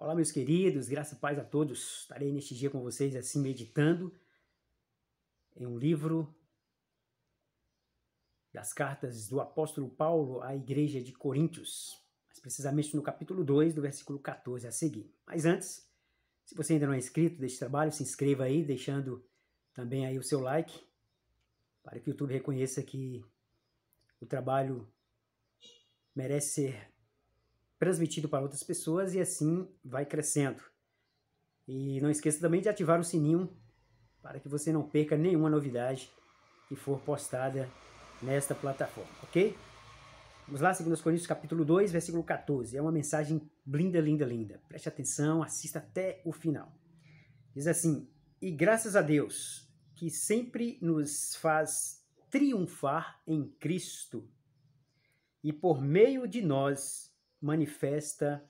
Olá, meus queridos, graça e paz a todos. Estarei neste dia com vocês, assim, meditando em um livro das cartas do apóstolo Paulo à igreja de Coríntios, mas precisamente no capítulo 2, do versículo 14 a seguir. Mas antes, se você ainda não é inscrito deste trabalho, se inscreva aí, deixando também aí o seu like, para que o YouTube reconheça que o trabalho merece ser transmitido para outras pessoas e assim vai crescendo. E não esqueça também de ativar o sininho para que você não perca nenhuma novidade que for postada nesta plataforma, ok? Vamos lá, 2 Coríntios capítulo 2, versículo 14. É uma mensagem linda, linda, linda. Preste atenção, assista até o final. Diz assim: E graças a Deus, que sempre nos faz triunfar em Cristo, e por meio de nós manifesta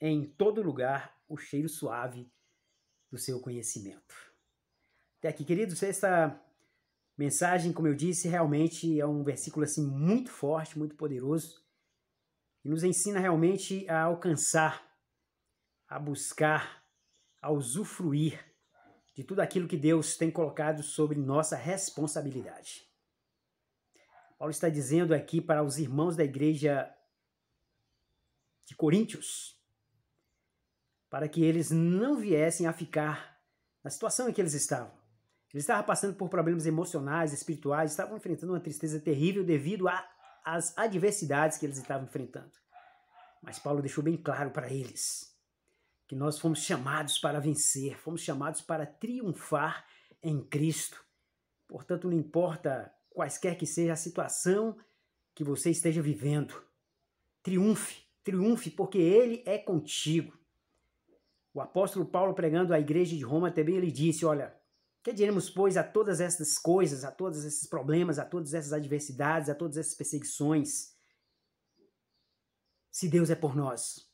em todo lugar o cheiro suave do seu conhecimento. Até aqui, queridos, essa mensagem, como eu disse, realmente é um versículo assim muito forte, muito poderoso e nos ensina realmente a alcançar, a buscar, a usufruir de tudo aquilo que Deus tem colocado sobre nossa responsabilidade. Paulo está dizendo aqui para os irmãos da igreja de Coríntios, para que eles não viessem a ficar na situação em que eles estavam. Eles estavam passando por problemas emocionais, espirituais, estavam enfrentando uma tristeza terrível devido às adversidades que eles estavam enfrentando. Mas Paulo deixou bem claro para eles que nós fomos chamados para vencer, fomos chamados para triunfar em Cristo. Portanto, não importa quaisquer que seja a situação que você esteja vivendo, triunfe triunfe, porque ele é contigo. O apóstolo Paulo pregando à igreja de Roma também ele disse, olha, que diremos, pois, a todas essas coisas, a todos esses problemas, a todas essas adversidades, a todas essas perseguições? Se Deus é por nós,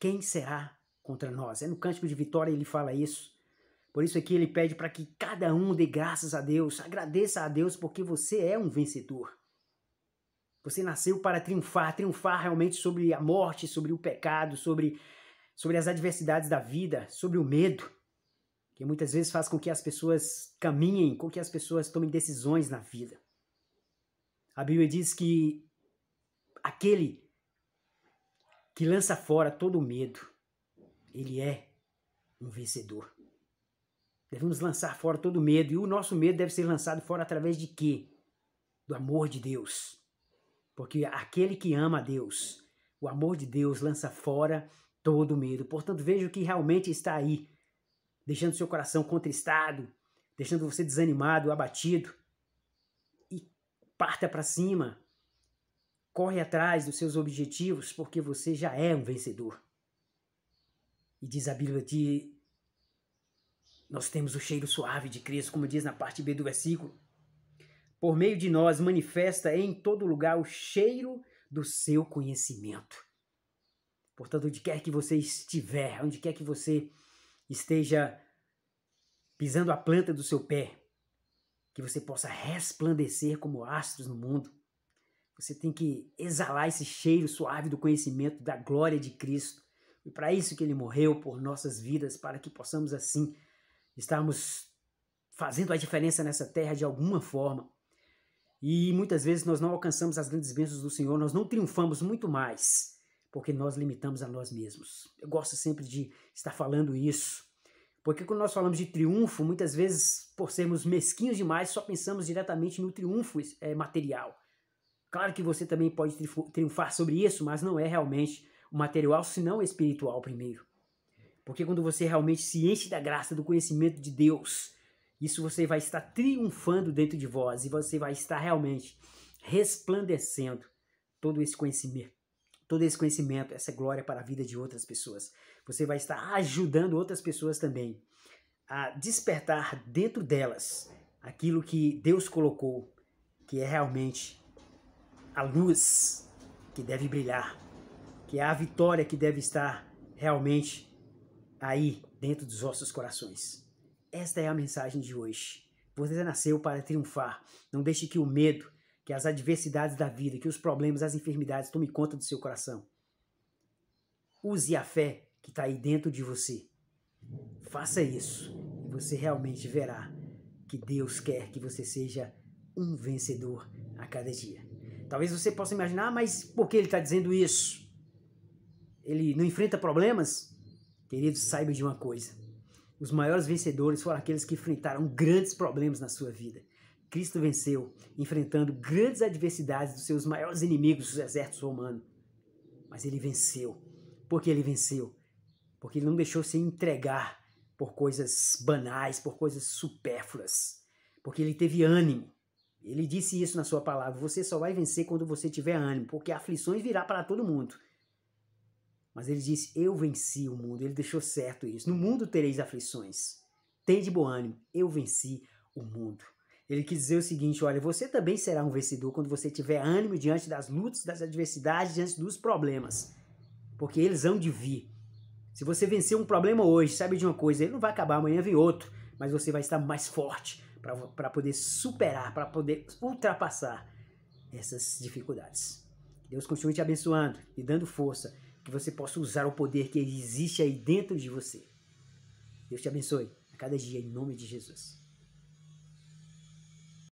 quem será contra nós? É no Cântico de Vitória ele fala isso. Por isso aqui ele pede para que cada um dê graças a Deus, agradeça a Deus porque você é um vencedor. Você nasceu para triunfar, triunfar realmente sobre a morte, sobre o pecado, sobre, sobre as adversidades da vida, sobre o medo, que muitas vezes faz com que as pessoas caminhem, com que as pessoas tomem decisões na vida. A Bíblia diz que aquele que lança fora todo o medo, ele é um vencedor. Devemos lançar fora todo o medo, e o nosso medo deve ser lançado fora através de quê? Do amor de Deus. Porque aquele que ama a Deus, o amor de Deus lança fora todo medo. Portanto, veja o que realmente está aí, deixando seu coração contristado, deixando você desanimado, abatido. E parta para cima. Corre atrás dos seus objetivos, porque você já é um vencedor. E diz a Bíblia que nós temos o cheiro suave de Cristo, como diz na parte B do versículo por meio de nós, manifesta em todo lugar o cheiro do seu conhecimento. Portanto, onde quer que você estiver, onde quer que você esteja pisando a planta do seu pé, que você possa resplandecer como astros no mundo. Você tem que exalar esse cheiro suave do conhecimento da glória de Cristo. E para isso que ele morreu por nossas vidas, para que possamos assim estarmos fazendo a diferença nessa terra de alguma forma. E muitas vezes nós não alcançamos as grandes bênçãos do Senhor, nós não triunfamos muito mais, porque nós limitamos a nós mesmos. Eu gosto sempre de estar falando isso, porque quando nós falamos de triunfo, muitas vezes, por sermos mesquinhos demais, só pensamos diretamente no triunfo é, material. Claro que você também pode triunfar sobre isso, mas não é realmente o material, senão o espiritual primeiro. Porque quando você realmente se enche da graça, do conhecimento de Deus, isso você vai estar triunfando dentro de vós e você vai estar realmente resplandecendo todo esse conhecimento, todo esse conhecimento, essa glória para a vida de outras pessoas. Você vai estar ajudando outras pessoas também a despertar dentro delas aquilo que Deus colocou, que é realmente a luz que deve brilhar, que é a vitória que deve estar realmente aí dentro dos vossos corações. Esta é a mensagem de hoje. Você nasceu para triunfar. Não deixe que o medo, que as adversidades da vida, que os problemas, as enfermidades tome conta do seu coração. Use a fé que está aí dentro de você. Faça isso e você realmente verá que Deus quer que você seja um vencedor a cada dia. Talvez você possa imaginar, ah, mas por que ele está dizendo isso? Ele não enfrenta problemas? Queridos, saiba de uma coisa os maiores vencedores foram aqueles que enfrentaram grandes problemas na sua vida. Cristo venceu, enfrentando grandes adversidades dos seus maiores inimigos, os exércitos romanos. Mas ele venceu. Por que ele venceu? Porque ele não deixou se entregar por coisas banais, por coisas supérfluas. Porque ele teve ânimo. Ele disse isso na sua palavra: você só vai vencer quando você tiver ânimo, porque aflições virá para todo mundo. Mas ele disse: Eu venci o mundo. Ele deixou certo isso. No mundo tereis aflições. Tem de bom ânimo. Eu venci o mundo. Ele quis dizer o seguinte: olha, você também será um vencedor quando você tiver ânimo diante das lutas, das adversidades, diante dos problemas. Porque eles hão de vir. Se você vencer um problema hoje, sabe de uma coisa, ele não vai acabar, amanhã vem outro. Mas você vai estar mais forte para poder superar, para poder ultrapassar essas dificuldades. Deus continue te abençoando e dando força que você possa usar o poder que existe aí dentro de você. Deus te abençoe a cada dia, em nome de Jesus.